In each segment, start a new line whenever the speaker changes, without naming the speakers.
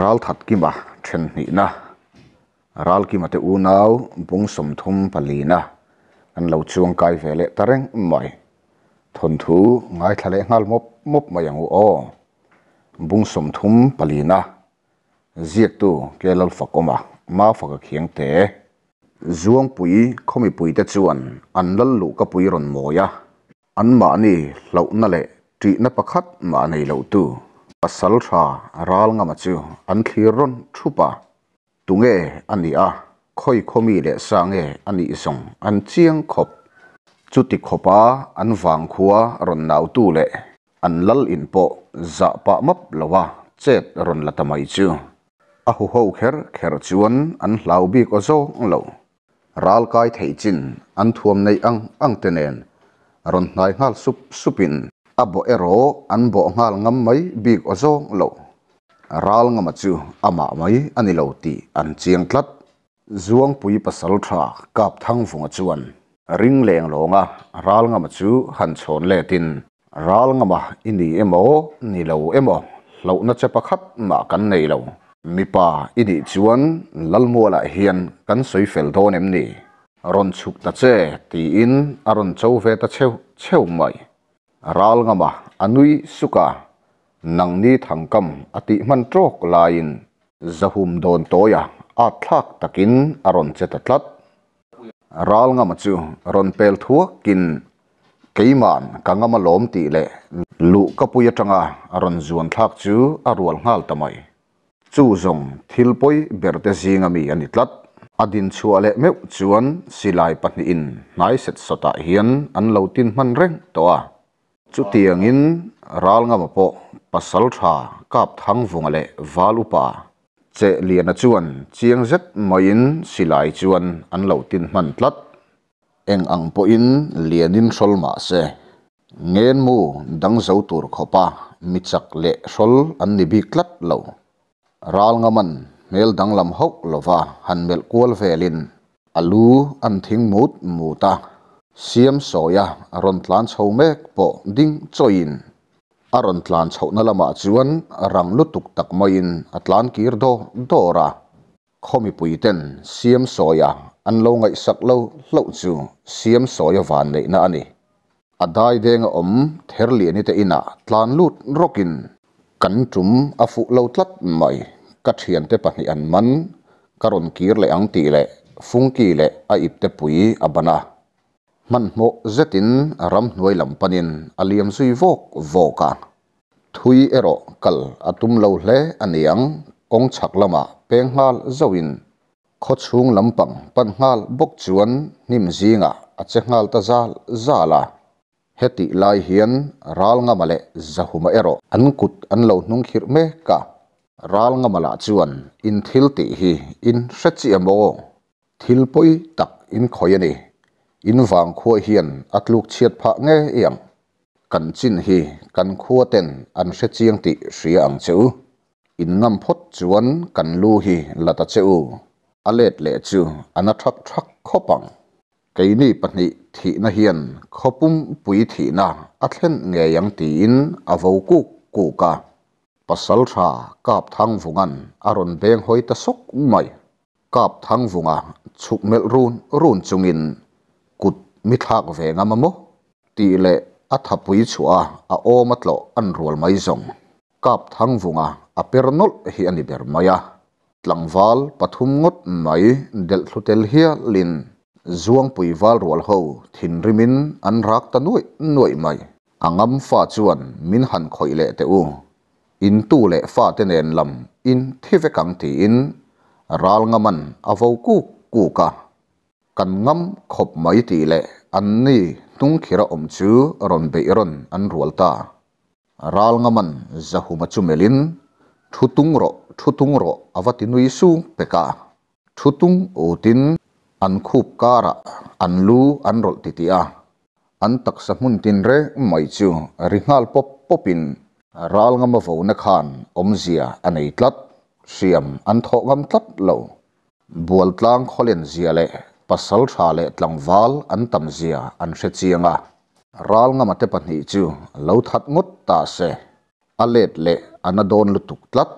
ral thật ki ma then ni na ral ki ma te u nau bung som thum pali na an lo chuang kai vele tareng mai thon thu ngai thale ngal mop mop ma yang o bung som thum pali na ziet tu ke lal fakoma ma faka khiang te zuang pui khomi pui te chuan an lal lu ka pui ron moya an ma ni lo na le ti na pakhat ma nei lo tu อัลทาร่างงามจูอันที่รนชุบะตุงเออันนี้อ่ะคอยคมีเลสังเออันนี้ส่งอันเจียงขบจุดทติขบะอันฟังขัวรนดาวตูเลอันลลินโปจะปะมับลวะเจ็ดรนละทำไมจูอหูหูเขรเขรจวนอันลาวบีก็โซงเลวร่างกายเทจิน อันทวมในอังอังเตเนนรนนายฮัลสุบสุบิน abo ero an bo ngal ngam mai big ozong lo ral ngam chu ama mai ani lo ti an chiang tlat zuang pui pasal tha kap thang vunga chuan ring leng longa ral ngam chu han chon le tin ral ngama ini emo ni lo emo lo na che pakhat ma kan nei lo mipa ini chuan lalmuala hian kan soi fel don em ni ron chuk ta che ti in aron chau ve ta cheu cheu mai ral ngama anui suka nang nangni thangkam ati mantrok lain zahum don toya a thak takin aron cheta ral ngama chu ron pel thuak kin keiman kangama lom ti le lu kapuya tanga aron zuan thak chu arwal ngal tamai chu zong thilpoi berte zingami ani tlat adin chua le meu chuan silai pahni in nai set sota hian an lo tin man reng to a chu tiangin ral ngam po pasal tha kap thang vung le valupa che lian chuan chiang zet moin silai chuan an lo tin man lát. eng ang po in lianin sol ma se Nghe mu dang zo tur khopa mi chak le sol an ni bi tlat lo ral ngaman mel dang lam hok lova han mel kual velin alu an thing mut muta siam soya aron tlan chho mek po ding choin aron tlan chho na lama chuan rang lu tuk tak mai in atlan kir do dora khomi puiten siam soya an lo ngai sak lo lo chu siam soya van nei na ani adai deng om therli ni te ina tlan lut rokin kan tum afu lo tlat mai ka thian te pahni an man karon kir le ang ti le fungki le a ip te pui abana มันโมจะตินรำหน่วยลำปนินอาเลียมซุยวกวกาทุยเอโรกัลอตุมเลวเลอันยังองฉักลมาเพ่งฮาลจวินขดสูงลำปังปันฮาลบกจวนนิมจิงะอาจจะฮาลตาซาลซาลาเฮติลายเฮียนรัลงามาเลจะหุมาเอโรอันกุดอันเลวนุ่งขิรเมกะรัลงามาลาจวนอินทิลติฮีอินเชจิอโมทิลปุยตักอินขอยนี่ in vang khua hiền at luk chiết pha nghe yam kan chin hi kan khua ten an se chiang ti ria ang cheu in ngam phot chuan kan lu hi lata cheu a let le chu an a thak thak khopang cái ni patni thị na hiền khopum pui thị na a thlen nghe yang ti in a vo ku ku ka pasal tha kap thang vungan aron beng hoi ta sok mai kap thang vunga à, chuk mel run run chungin mi thak ve nga ma mo ti le a thapui chua a o matlo an rol mai zong kap thang vunga a pernol hi ani ber maya tlangwal pathum ngot mai del thutel hia lin zuang pui wal rol ho thin rimin an rác ta noi noi mai angam pha chuan min han khoi lệ te u in tu lệ pha tên nen lam in thi về cảng ti in ral à avo cu cu ka kan ngam khop mai ti lệ an ni tung khira om chu ron be iron an ta ral ngaman ma chu melin thutung ro thutung ro avati nui su peka thutung tin an khup kara an lu an rol titia an tak sa mun tin re mai chu ringal pop popin ral ngama vo na khan om zia anei tlat siam an tho ngam tlat lo bual tlang kholen zia le pasal tha le tlangwal an tamzia an hre chianga ral nga mate pahnih chu lo that ngot ta se alet le anadon lutuk tlat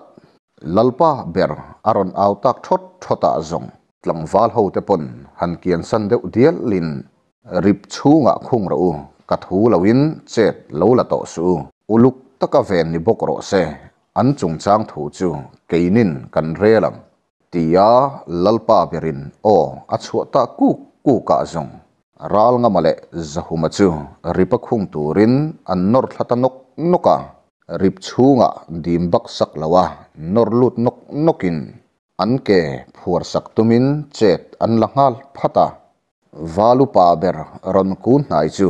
lalpa ber aron au tak thot thota ah zong tlangwal ho te pon han kian san deuh dial lin rip chhunga khung ro ka thu loin chet lo la to su uluk taka ven ni bok ro se an chung chang thu chu keinin kan relang tia lalpa berin o achuata ku ku ka zong ral nga male zahuma chu turin an nor thlata nok noka rip chunga dimbak sak lawa nor lut nok nokin anke phuar sak tumin chet an langal phata valu pa ber ron ku nai chu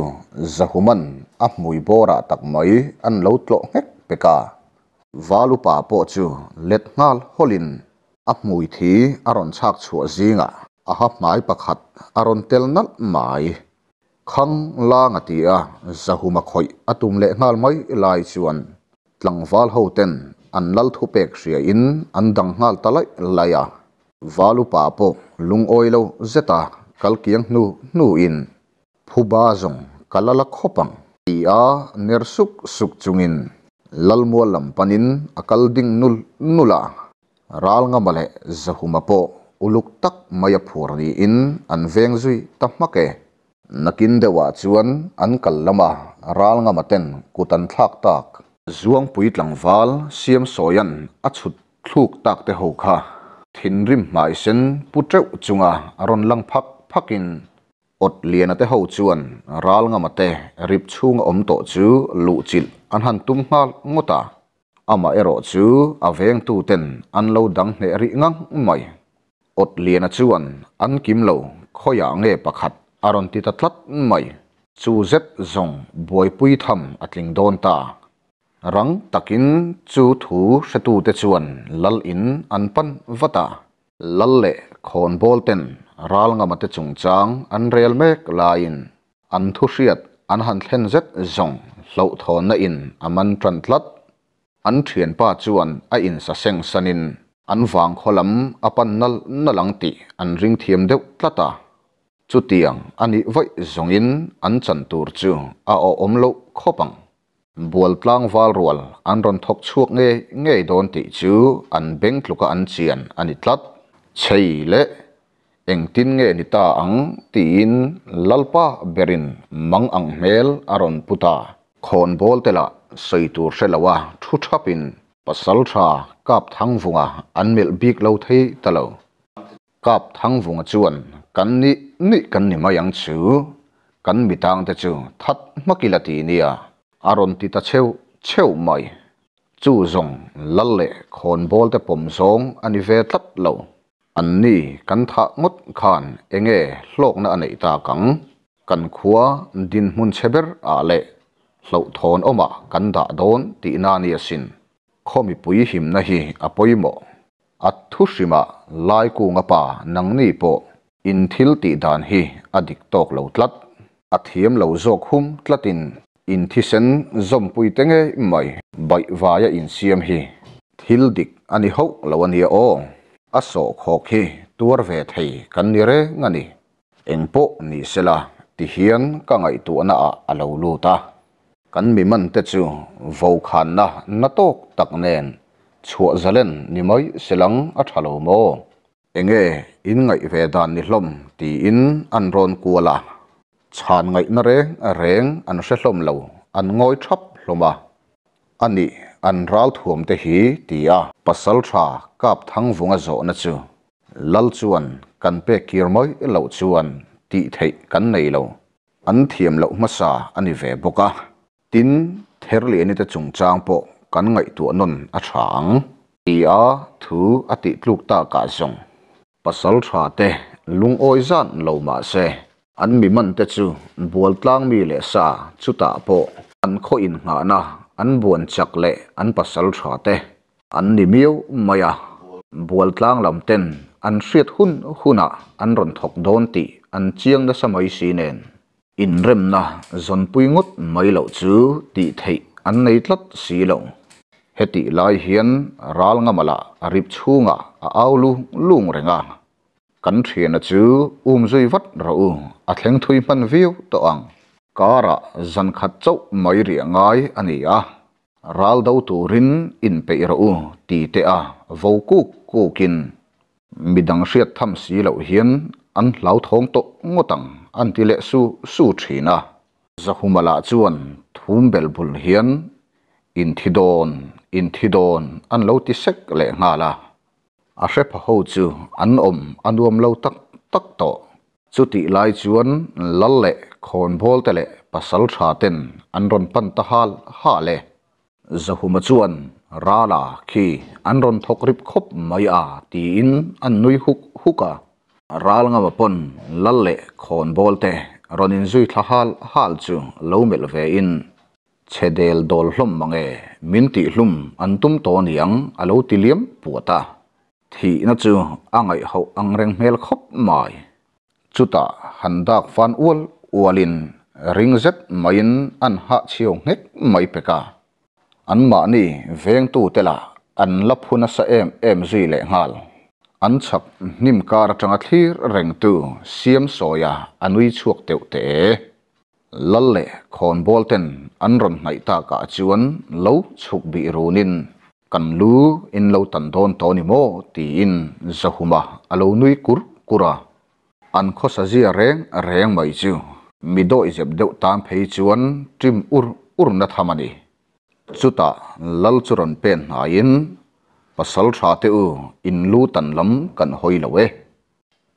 zahuman a mui bora tak mai an lo tlo ngek peka valu po chu let ngal holin a hmui thì a rawn chhak chhuah zinga a hấp mai pakhat a rawn tel nalh mai khang lang atia zahuma khoi tum le ngal mai lai chuan tlangval ho ten an lal thu pek ria in an dang ngal talai laya valu pa po lung oilo zeta kalkiang nu nu in phu ba zong kalala khopang tia nersuk suk chungin lalmual panin akal ding nul nula ralnga male zahuma po uluk tak maya phur in an veng zui tamake nakin dewa chuan an kal lama ralnga maten kutan thak tak zuang pui tlangwal siam soyan achut thluk tak te ho kha thin rim mai sen putreu chunga aron lang phak phakin ot lian te ho chuan ralnga mate rip chhung om to chu lu chil an han tum hal ngota ama ero chu aveng tu ten an lo dang hne ri ngang mai ot lian chuan an kim lo khoya nge pakhat aron ti ta tlat mai chu zet zong boi pui tham atling don ta rang takin chu thu shatu te chuan lal in an pan vata lal le khon bol ten ral nga mate chung chang an rel mek lain an thu hriat an han thlen zet zong hlo thon na in aman tran tlat an thiền pa chuan a in sa seng sanin an vang kholam apan nal nalang ti an ring thiam deuh tlata chu tiang ani vai zongin an chan tur chu a o omlo khopang bual tlang wal rual an ron thok chuak nge nge don ti chu an beng tluka an chian ani tlat chei le eng tin nge ni ta ang tiin lalpa berin mang ang mel aron puta khon bol tela ส่ตัวเสลวะทุชับินปัสสลชากับทั้งฟงอันเมลบิกเรวททตะอลกับทั้งฟงจวนกันนี่นี่กันนี่มายังชื่อกันมีทางแต่จูทัดมกิลตีเนี่ยอารมณ์ที่ตะเชวเชวไม่จู่จงลลเล่คนบอลแต่ผมสงอันนี้เวทัดเลาอันนี้กันทักงดขานเองเอโลกนั้นอันไี้ตากังกันขัวดินมุนเชเบอร์อาเล lâu thôn ôm à cắn đã đón tị na nia xin khó mi bùi hiểm na hi à bùi mộ à thu sĩ mà lai cu ngà bà nắng ni bộ in thil tị đàn hi à địch tộc lâu tlat à thiếm lâu dọc hum tlatin in thi sen zom pui tenge mai bai vaya in siam hi thil dik ani hau lawani o aso khok hi tuar ve thei kan ni re ngani engpo ni sela ti hian ka ngai tu à na a à, alo à lu ta cần kan mi man te chu vo khan na na tok tak nen chhuwa zalen ni mai selang a thalo mo enge in ngai ve dan ni hlom ti in an ron kuala chan ngai na re a à reng an se hlom lo an ngoi thap hloma ani à. an ral thuam te hi tia pasal à. tha kap thang vunga zo na chu lal chuan kan pe kir moi lo chuan ti lâu, ăn nei lo an thiam lo masa về bốc boka tin ther li này te chung trang po kan ngày tuổi non a thang ti a thu a ti lục ta cả ka song pasal tha te lung oi san lâu ma xe anh bị man tết chu bual lang mi lệ à. à. xa chu ta bộ anh kho in nga na anh an buan chak le an pasal tha te an ni miu maya bual tlang lam ten an hriat hun huna an ron thok don ti an chiang da samai si nen in rem na zon pui ngot mai lo chu ti thei an nei tlat si lo heti lai hian ral nga mala rip chhunga a aulu lung renga kan thian chu um zui vat ro a thleng thui man viu to ang kara zan khat chau mai ri ngai ani a ral do tu rin in pe ro ti te a vo ku ku kin midang hriat tham si lo hian an hlau thong to ngotang อันติเลสูสูทีนะสะหุมลาจวนทุมเบลบุลเฮียนอินทิโดนอินทิโดนอันโลติเซกเลงาลาอาเชพชาเตนอันรนปันตะฮาลฮาเลสะหุมจวนราลาคีอันรนทกริบ ral ngam pon lalle khon bolte ronin zui thahal hal hal chu lomel ve in chedel dol hlom mange minti hlum antum to niang alo tiliam puata thi na chu angai ho angreng mel khop mai chuta handak fan ul walin ringzet main an ha chiu ngek mai peka an ma ni veng tu tela an laphuna sa em em zui le ngal ăn chak nim kar atanga thlir reng tu siam soya anui chuak teu te lalle con bolten an ron nai ta ka chuan lo chuk bi runin kan lu in lâu tan don to ni mo ti in zahuma alo nui kur kura an kho sa zia reng reng mai chu mi do i jeb deuh tam phei chuan trim ur ur na thamani ta lal churon pen hain pasal tha te u in lu tan lam kan hoi lo e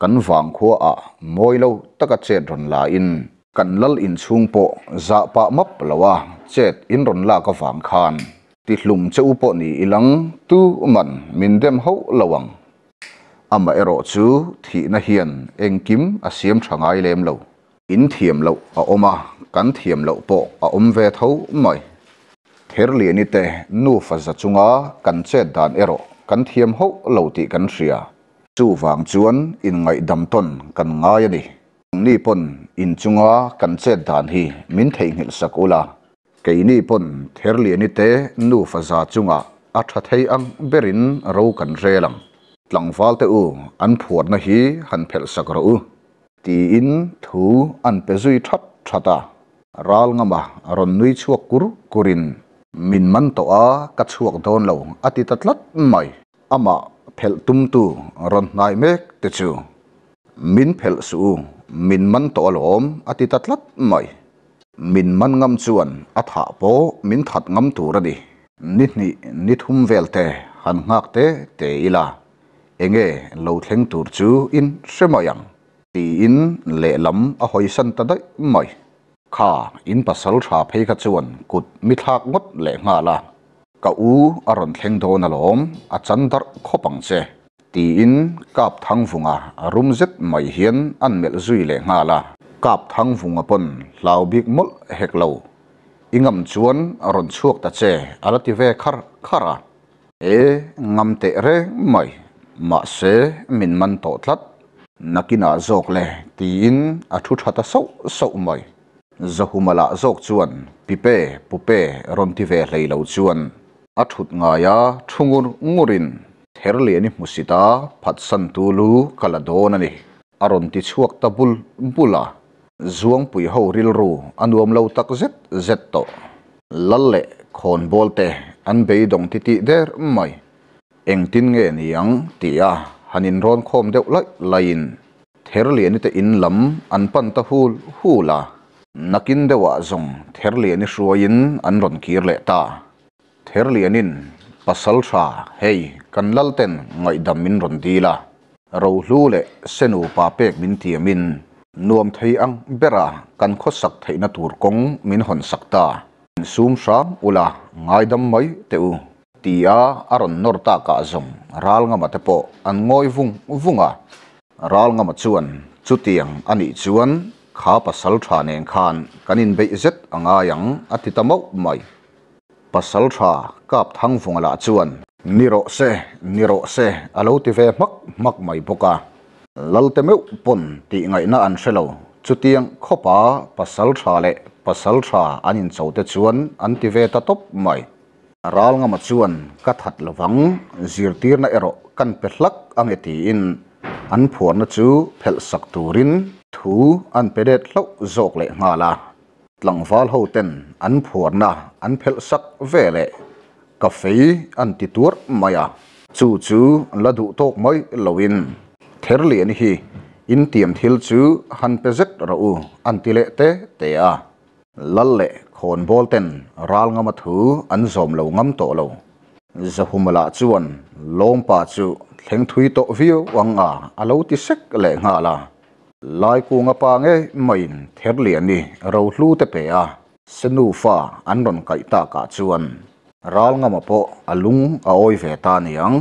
kan wang kho a moi lo taka chet ron la in kan lal in chung po za pa lâu à, chết in ron la ka vàng khan ti lùm che u po ni ilang tu man min dem ho lawang thì ero chu thi kim hian engkim trang ai lem lâu, in thiam lo a oma kan thiam lâu po à om ve tho mai therli ni te nu faza chunga kan che dan ero kan thiam ho lo ti kan ria chu wang chuan in ngai dam tôn kan ngai đi. ni pon in chung chunga kan che dan hi min thei ngil sakula ke ni pon therli ni te nu faza chunga a tha thei ang berin ro kan relang tlangwal te u an phuat na hi han phel sakra u ti in thu an pe zui that thata ral ngama ron nui chuak kur kurin min man to a ka chuak don lo ati ta tlat mai ama phel tum tu ron nai mek te chu min phel su min man to lom ati ta tlat mai min man ngam chuan a tha po min that ngam tu ra di ni ni ni thum vel te han ngak te te ila enge lo thleng tur chu in semayang ti in le lam a hoi san ta dai mai ข้าอินปัสสลชาเพกจวนกุดมิทากงดเลงาละกะอูอรอนเทงโดนลอมอาจันดร์ขบังเจตีอินกับทังฟงอารุมเจ็ดไม่เห็นอันเมลซุยเลงาละกับทังฟุงอปนลาวบิกมุลเฮกเลวอิงมจวนอรอนชวกตาเจอลติเวคาร์คาระเองมเตเรไม่มาเสมินมันโตทัดนักินาโจกเลตีอินอาทุชาตาเศร้าเศร้ไม่ zahumala zok chuan pipe pupe romti ve hlei lo chuan a ngaya thungur ngurin therli ani musita phat san tu lu kala don ani aron ti chuak ta bul bula zuang pui ho ril ru anuam lo tak zet zet to lalle khon bolte an beidong dong ti ti der mai eng tin nge ni ang tia hanin ron khom deuh lai lain therli ani te in lam an pan ta hul hula nakin dewa zong therli ani ruain an ron kir le ta therli anin pasal tha hei kanlal ten ngai damin ron dila ro hlu le senu pa pek min tiamin nuam thei ang bera kan kho sak thei na tur kong min hon sakta sum sang ula ngai dam mai teu tia aron nor ta ka zong ral nga mate po an ngoi vung vunga ral nga ma chuan chutiang ani chuan khá pasal tha nen khan kanin be zet anga à yang ati tamau mai pasal tha kap thang à lá chuan niro se niro se alo à ti ve mak mak mai boka lalte meu pon ti ngai na an selo chutiang khopa pasal tha le pasal tha anin chote chuan an ti ve ta top mây ral nga ma chuan ka that lawang zirtir na ero kan pe hlak ange ti in an phuarna chu phel sak turin thu an pedet lok zok le nga la tlangwal tên ten an phurna an phel sak về lệ, cà phê ăn tí tuốt mày à chú chú là đủ tốt mấy lâu in thế liền hi in tiệm thiếu chú hắn bé rất rau ăn tí lệ tế tế à lal lệ khôn bol tên ral ngam thứ ăn zom lâu ngam tổ lâu giờ hôm là chuan lông pa chú thèn thui tổ viu wang à alo tí sách lệ ngà là ลายกูงปางเอ้ไม่เทเลียนนี่เราลู้แต่เปียสนูฟ้าอันนอนไก่ตากาชวนรัลงมาปออลุงอาอยเฟตานียง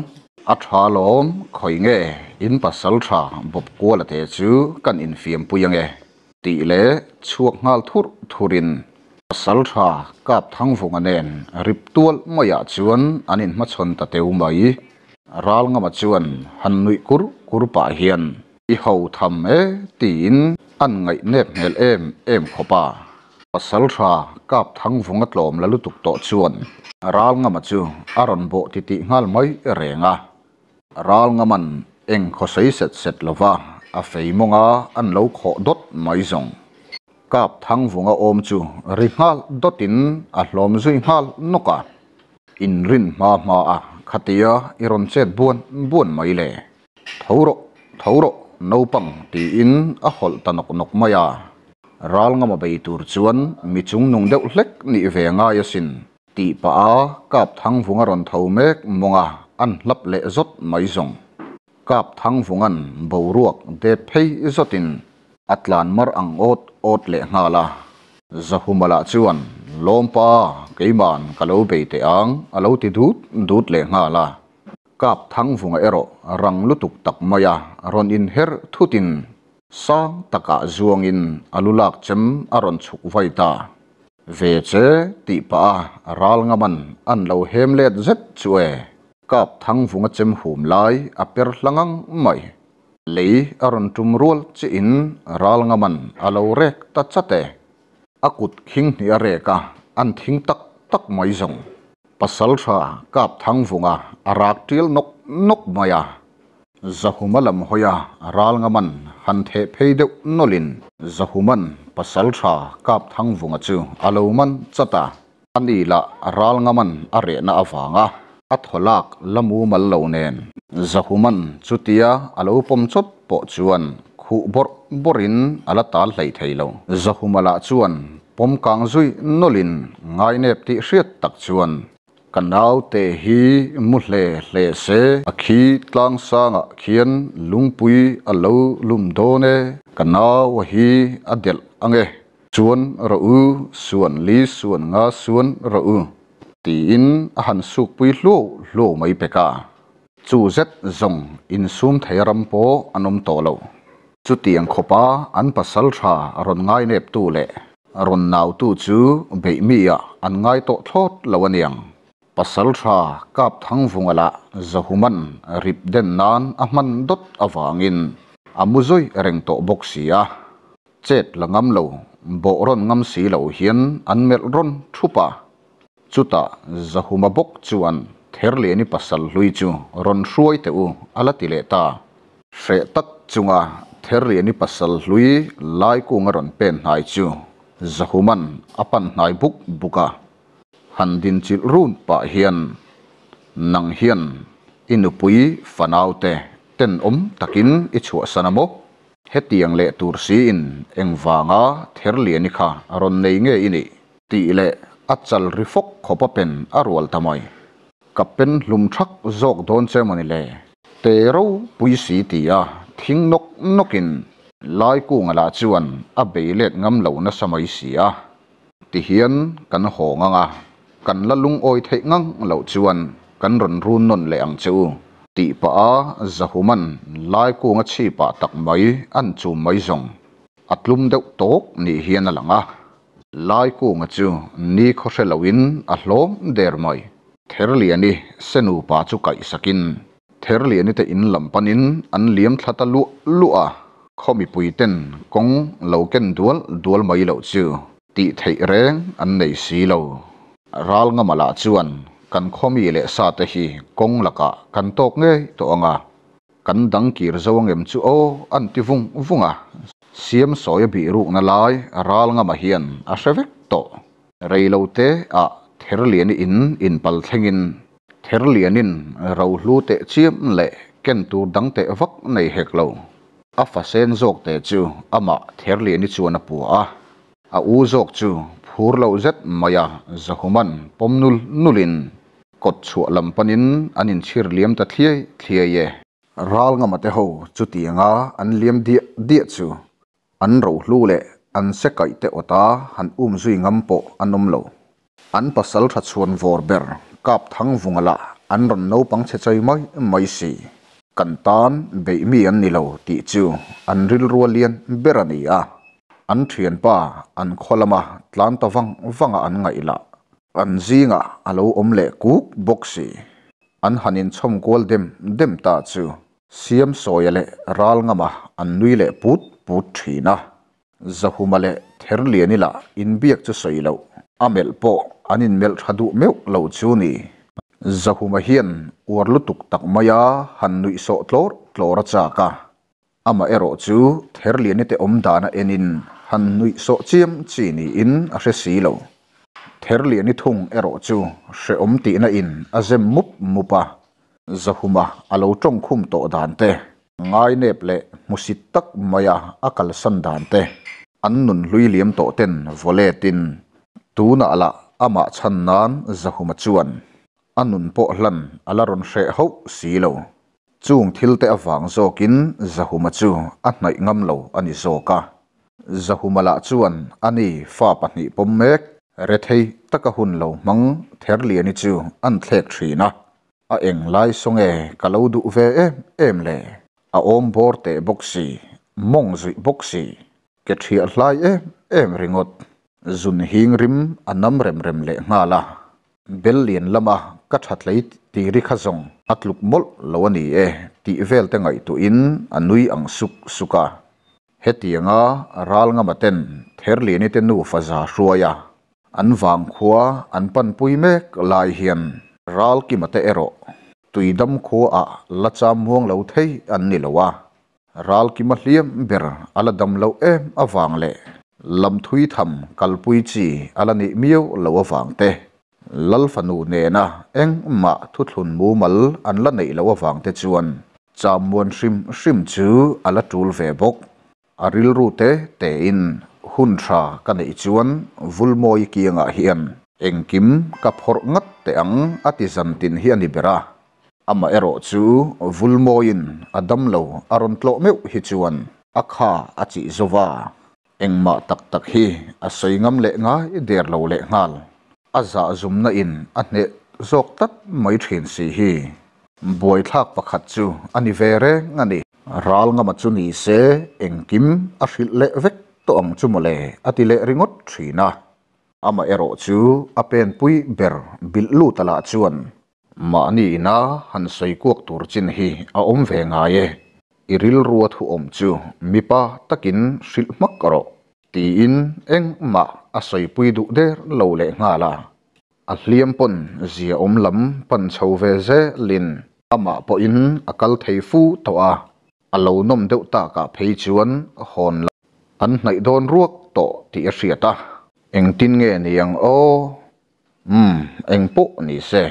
อัฐาลอมคอยเงอินปัสสลชาบบกัวละเตจูกันอินฟิมปุยังเงตีเลช่วงงาลทุรทุรินปัสสลชากับทั้งฟงเนนริบตัวมายาชวนอันอินมาชนตะเตวไมรัลงมาชวนฮันนุยกุรกุรปะเฮียน i ho tham e tin an ngai nep mel em em khopa pasal tha kap ngất vunga tlom la lutuk to chuan ral nga ma chu aron bo ti ti ngal mai renga ral nga man eng kho sei set set lova a fei monga an lo kho dot mai zong kap thang vunga om chu ri ngal dotin a hlom zui nô noka in rin ma ma a khatia iron chet buan buan mai le thoro thoro nopang tiin a hol tanok nok maya ral nga mabay tur chuan mi chung nung deuh hlek ni ve nga yasin ti pa a kap thang vunga ron tho mek monga an lap le zot mai zong kap thang vungan bo ruak de phei zotin atlan mar ang ot ot le ngala zahumala chuan lompa keiman kalo be te ang alo ti dut dut le ngala kap thang vunga ero rang lutuk tak maya ron in her thutin sang taka zuang in alulak chem aron chuk vaita ve che ti pa ral ngaman an lo hem let zet chue kap thang vunga chem hum lai a per hlangang mai lấy aron tum rual chi in ral ngaman alo rek ta chate akut khing ni areka an thing tak tak mai zong pasal tha kap thang vunga arak til nok nok maya zahumalam hoya ral ngaman han the pheide nolin zahuman pasal tha kap thang vunga chu aloman chata anila ral ngaman are na awanga atholak lamu mallo nen zahuman chutia alo pom chot po chuan khu bor borin ala tal hlei theilo zahumala chuan pom kang zui nolin ngai nep ti hriat tak chuan kanau te hi mu hle hle se a khi tlang sanga à khian lungpui a à lo lum do cần kanau à hi a del ange chuan ro u suan li suan ngã suan ro u ti in a han su pui hlu hlu mai peka chu zet zong in sum theiram po anom to lo chu tiang khopa an pasal tha ron ngai nep tu le ron nau tu chu beimia anh ngai to thot lo aniang pasal tha kap thang vungala zahuman rip den nan aman dot awangin amuzoi reng to boxia chet langam lo bo ron ngam si lo hian an mel ron thupa chuta zahuma bok chuan therle ni pasal hlui chu ron hruai te u alati le ta hre tak chunga therle ni pasal hlui lai ku nga pen hnai chu zahuman apan hnai buk buka han din chil run pa hian nang hian inupui fanaute ten om takin ichua sanamo tiếng le tur si in engwanga therliani kha aron nei nghe ini ti le achal rifok khopa pen arwal tamoi kapen lum thak jok don chemani le te ro pui si ti a thing nok nokin lai ku ngala chuan a beilet ngam lo na samai si ti hian kan ho nga kan la lung oi thei ngang lo chuan kan ron run non le ang chu ti pa zahuman lai ku nga chi pa tak mai an chu mai zong atlum deuh tok ni hian alanga lai ku nga chu ni kho se loin a hlom der mai therli ani senu pa chu kai sakin therli ani te in lam panin an liam thlata lu lu a khomi puiten kong lo ken dual dual mai lo chu ti thei reng an nei si lo ral nga mala chuan kan khomi le sa te hi kong laka kan tok nge to anga kan dang kir zawang em chu o an ti vung vunga siam soya bi ru na lai ral nga ma hian a shrevek to reilo te a therlian in in pal thengin therlian in ro hlu te chiam le ken tur dang te vak nei hek lo a fa sen zok te chu ama therlian ni chuan a pu a a u zok chu phur lo zet maya zahuman pomnul nulin kot chu lam panin anin chhir liam ta thliai thliai ye ral nga mate ho chuti nga an liam di di chu an ro hlu le an se kai te ota han um zui ngam po anom lo an pasal tha chuan vor ber kap thang vungala an ron no pang che chai mai mai si kan tan be mi an ni lo ti chu an ril rualian berani an thiền ba an khoa kholama tlan ta wang wanga an ngay la an nga alo om le kuk boxi an hanin chom kol dem dem ta chu siam le ral ngama an nui le put put ma le ther liani la in biak chu soilo amel po an in mel thadu meu lo chu ni zahuma hian urlutuk tak maya han nui so tlor tlora chaka ama ero chu therlian te om dana enin han nui so chiam chi ni in a hre si lo therlian ni thung ero chu hre om ti na in a zem mup mupa zahuma alo tong khum to dan te ngai nep le musit tak maya akal san dan te an nun lui liam to ten vole tin tu na ala ama chan nan zahuma chuan anun po hlan ala ron hre ho si lo chung thil te awang zawkin zahuma chu a hnai ngam lo ani zawka zahuma la chuan ani fa pahnih pom mek re thei taka hun lo mang ther li ani chu an thlek thrina a eng lai songe kalau du ve em em le a om bor te boxi mong zui boxi ke thi a hlai em em ringot zun hing rim anam rem rem le nga la bel lien lama ka that leit ti ri kha zong lục mol lo ani e ti vel te ngai tu in anui ang suk suka hết heti anga ral nga maten therli ni te nu faza hruaya an vang khuwa an pan pui mek lai hiền, hian ral ki mate ero tuidam kho a lacha muang lo thei an ni lowa ral ki ma hliam ber ala dam lo em awang le lam thui tham kalpui chi ala ni miu lo vang te lal fanu nè, na eng ma thu thlun mu mal an la nei lo awang te chuan chamuan shrim shrim chu ala tul ve bok aril ru te te in hun tha ka nei chuan vulmoi kianga hian Kim ka phor ngat te ang atizan tin hi ani bera ama ero chu vulmoin adam lo aron tlo meu hi chuan akha achi zowa engma tak tak hi asoi ngam le nga i der lo le ngal a za zum na in a hne zawk tat mai thin si hi buai thak pakhat chu ani ve reng ani ral nga ma chu ni se engkim a hril le vek to ang chu mole ati le ringot thina ama ero chu a pen pui ber bil lu tala chuan ma ni ina han sei kuak tur chin hi a om ve nga ye iril ruwa hu om chu mipa takin hril mak ro ti in eng ma a soi pui du der lo le nga la a hliam pon zia om lam pan chho ve ze lin ama po in akal thei fu to a a lo nom deuh ta ka phei chuan hon la an nai don ruak to ti a hria ta eng tin nge ni ang o um eng po ni se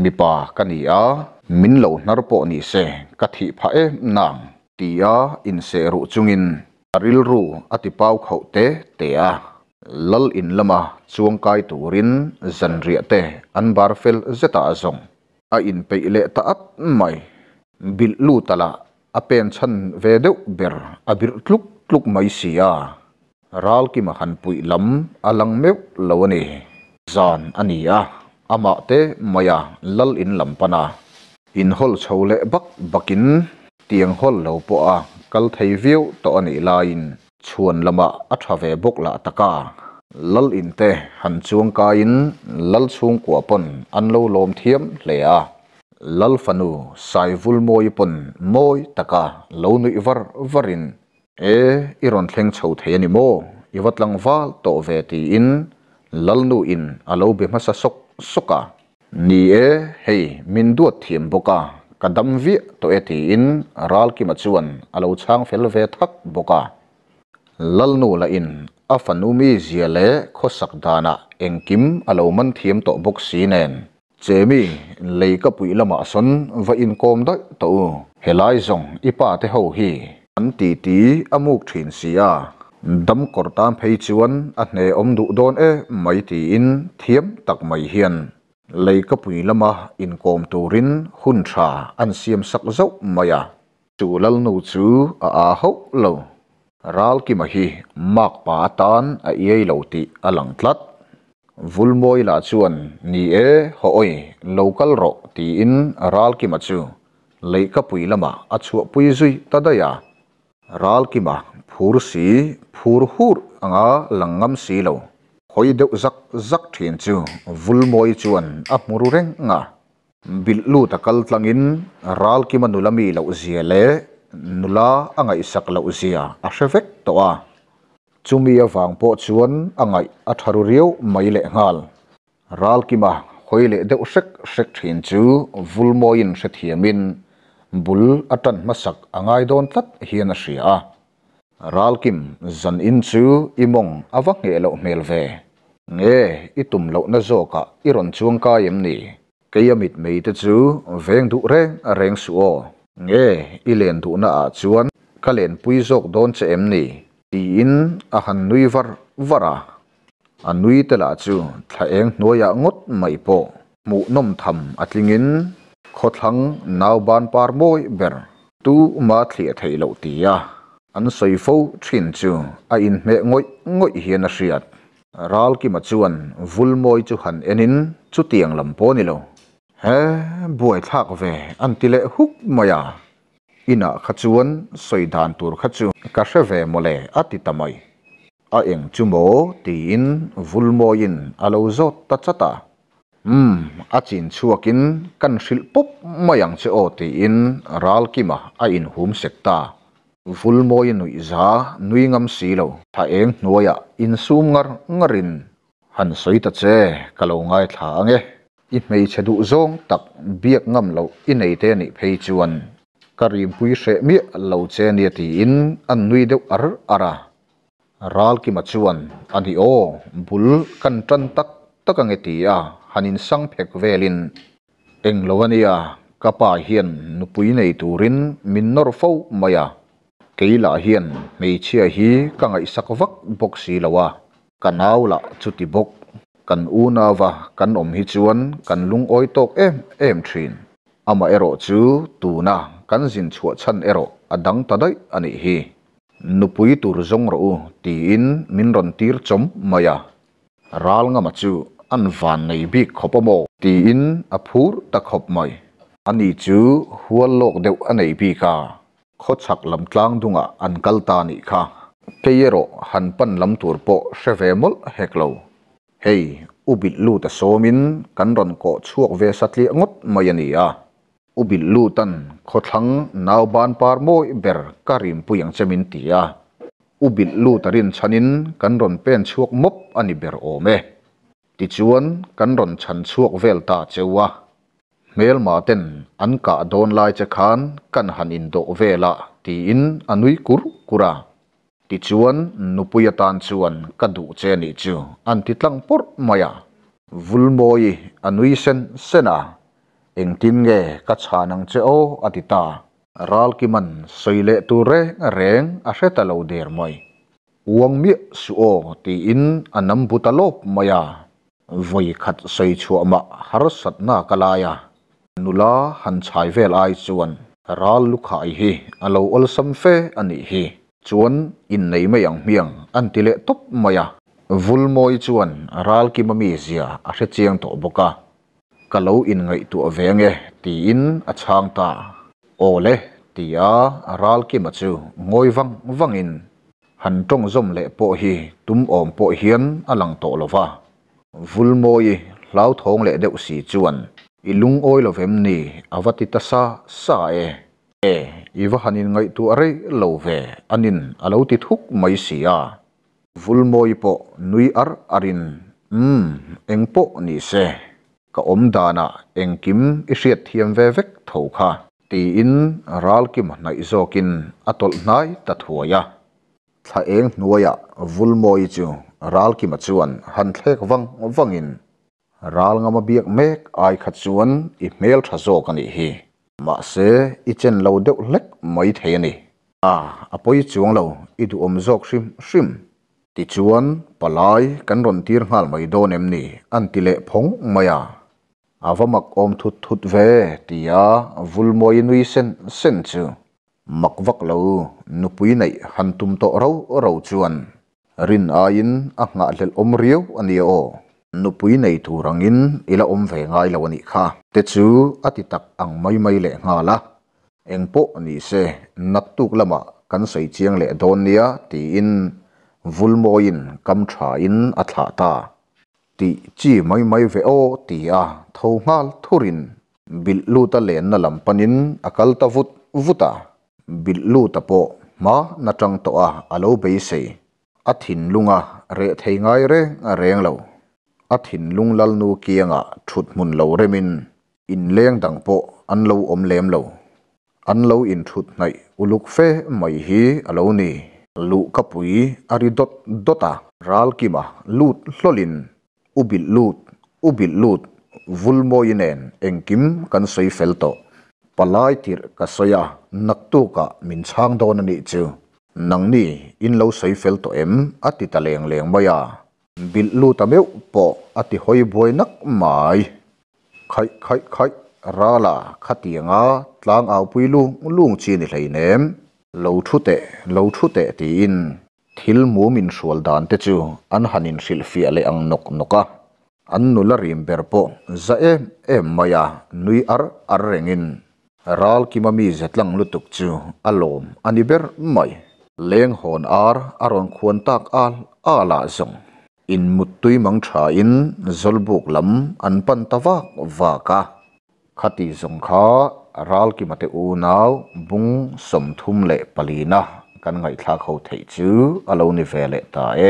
mi pa ka ni a min lo nar po ni se ka thi pha e nang ti a in se ru chungin aril ru ati pau khau te a lal in lama chuang kai turin zan ria te an bar zeta zong a in peile le ta at mai bil lu tala a pen chan ve deu ber a bir tluk tluk mai sia ral ki ma han pui lam alang meu lawani zan ania ama te maya lal in lampana in hol chhole bak bakin tiang hol lo po a kal thei view to ani lain chuan lama atha ve bok la taka lal in te han chuang ka in lal chung kwa pon an lo lom thiam hle lal fanu sai vul moi pon moi taka lo nu ivar varin e iron thleng chho thei ani mo ivat lang val to ve ti in lal nu in alo be ma sa sok soka ni e hei min duat thiam boka kadam vi to eti in ral ki machuan alo chang fel ve thak boka lalnu la in afanumi ziale khosak dana engkim alo man thiam to bok si nen chemi leika pui lama son va in kom doi to helai zong ipa te ho hi an ti ti amuk thin sia dam kortam phei chuan a hne om du don e mai ti in thiam tak mai hian lấy cấp ủy lama in com tu rin hun trà ăn xiêm sắc dốc maya chủ lal nô chú à à hậu lâu ral kim hi mak pa tan à yêu à lo ti alang tlat vul moi la chuan ni e ho oi local rock ti in ral kim chu lấy cấp ủy lama a chu pui zui ta da ya ral kim phur si phur hur anga à langam si lo hoi deuh zak zak thin chu vulmawi chuan a hmuru reng nga billu takal tlangin ral ki manulami lo zia le nula angai sak lo zia a hrevek to a chumi awang po chuan angai atharu riau mai le ngal ral ki ma hoi le deuh hrek hrek thin chu vulmoin hrethiamin bul atan masak angai don tat hian a hria a ralkim zan in chu imong awak nge lo mel ve nge itum lo na zo ka iron chuang ka yem ni mit mei te chu veng du reng a reng suo nghe, ilen du na a chuan kalen pui zok don che em ni ti in a han nui var vara a nui te la chu thla eng noya ngot mai po mu nom tham atlingin kho thlang nau ban par moi ber tu ma thlia thei lo ti an soifo thin chu a in me ngoi ngoi hian a hriat ral ki ma chuan vulmoi chu han enin chu tiang lam po ni lo he buai thak ve an tile huk maya ina kha chuan soidan tur kha chu ka hre ve mole ati tamai a eng chu mo ti in vulmoi in alo zot ta chata um hmm, a chin chuakin kan hril pop mayang che o ti in ral ki ma a in hum sekta vulmawi nui za nui ngam si lo tha eng nuaya ah, in sum ngar ngarin han soita che kalo ngai tha ange i mei chedu zong tak biak ngam lo i nei te ni phei chuan karim pui hre mi lo che ni ti in an nui deuh ar ara ral ki machuan ani o bul kan tan tak takange ti a hanin sang phek velin englo ania kapa hian nupui nei turin minnor fo maya cái là hiền mấy chia hi cả ngày sắc vắc bốc xì lawa à. cần áo là chút đi bốc cần u na và cần ôm hi chuan cần lung oi tộc em em trin ama ero chu tu na cần zin chua chan ero adang à đây anh à hi nupui tur zong ro ti in min ron tir chom maya ral nga machu an van nei bi khopomo ti in aphur ta khop mai ani chu hual lok deu anei bi ka ขดสักลำตางดุงอันกัลตานิค่ะเกยรหันปันลำตัวปอเชฟเอมลเฮกโลเฮยอุบิลูตสมินกันรอนก็ช่วงเวสัตลีงดมายนียะอุบิลูตันขดหลังนาวบานปาร์โมยเบร์การิมปุยังเซมินตียะอุบิลูตรินชนินกันรอนเป็นช่วงมบอันิเบร์โอเมติจวนกันรอนชันช่วงเวลตาเจวะ mail ma ten an ka don lai che khan kan han in do vela ti in anui kur kura ti chuan nupuya tan chuan ka du che ni chu an ti tlang por maya vulmoi anui sen sena tin nge ka chanang che o atita ral ki man soile tu re reng a hre ta lo der moi uang mi su o ti in anam butalop maya voi khat soi chu ama har sat na kalaya nula han chai vel ai chuan ral lu khai hi alo ol sam fe ani hi chuan in nei mai ang miang an tile top maya vul moi chuan ral ki mami zia a hre chiang to boka kalau in ngai tu avenge ti in a chang ta ole tia ral ki ma chu ngoi vang vang in han tong zom le po hi tum om po hian alang to lova vul moi lau thong le deuh si chuan ilung oil of em ni avati ta sa sa e e iwa hanin ngai tu are lo ve anin alo ti thuk mai si a vul moi po nui ar arin m mm, eng po ni se ka om da na eng kim i riat thiam ve vek tho kha ti in ral na i atol nai ta thua eng nuaya vul moi chu ral kim chuan han ral ngama biak mek ai khat chuan i mel tha zo kani hi ma se i chen lo deuh lek mai the ni a apoi chuang lo i du om zok shrim shrim ti chuan palai kan ron tir ngal mai do nem ni an ti le phong maya avamak om thut thut ve tia vulmoi nui sen sen chu mặc vắc lâu nụ bùi này hàn tùm tọ râu râu chuan rin ayin ác ngạ lệ om riu anh yêu nupui nei thu rangin ila om ve ngai lo ani kha te chu ati tak ang mai mai le nga la engpo ni se natuk lama kan sei chiang le don nia ti in vulmoin kam tha in atha ta ti chi mai mai ve o ti a tho thurin bil lu ta len na lam panin akal ta vut vuta bil lu ta po ma na tang to a alo be se athin lunga re thei ngai re a reng lo a thin lung lal nu kianga thut hmun lo remin in leng dang po an lo om lem lo an lo in thut nai uluk fe mai hi alo ni lu kapui ari dot dota ral kima lut lolin ubil lut ubil lut vulmo inen engkim kan soi felto palai tir ka soya naktu ka min chang don ani chu nangni in lo soi felto em ati taleng leng maya บิลลูตาเมวปออติหอยบวยนักหมายไข่ไข่ไข่ราลาขตียงอาตลางเอาปุยลุงลุงจีนิไหลเนมเลวชุเตเลวชุเตตีอินทิลมูมินสวลดานเตจูอันหันินสิลฟีอะไรอังนกนกะอันนุลริมเบรโปจะเอ็มเอ็มมายานุยอาร์อาร์เรงอินรัลกิมามีเจ็ดลังลุตุกจูอารมณ์อันนี้เบรไม่เลี้ยงหอนอาร์อารมณ์ควรตักอาลอาลาซงอินมุดตุยมังชาอินจลบุกลำอันปันตวักวากะคติสงฆารัลกิมาเตอูนาวบุงสมทุมเลปลีนะกันไงทลาเขาเที่ยวอารอโลนิเฟเลตาเอ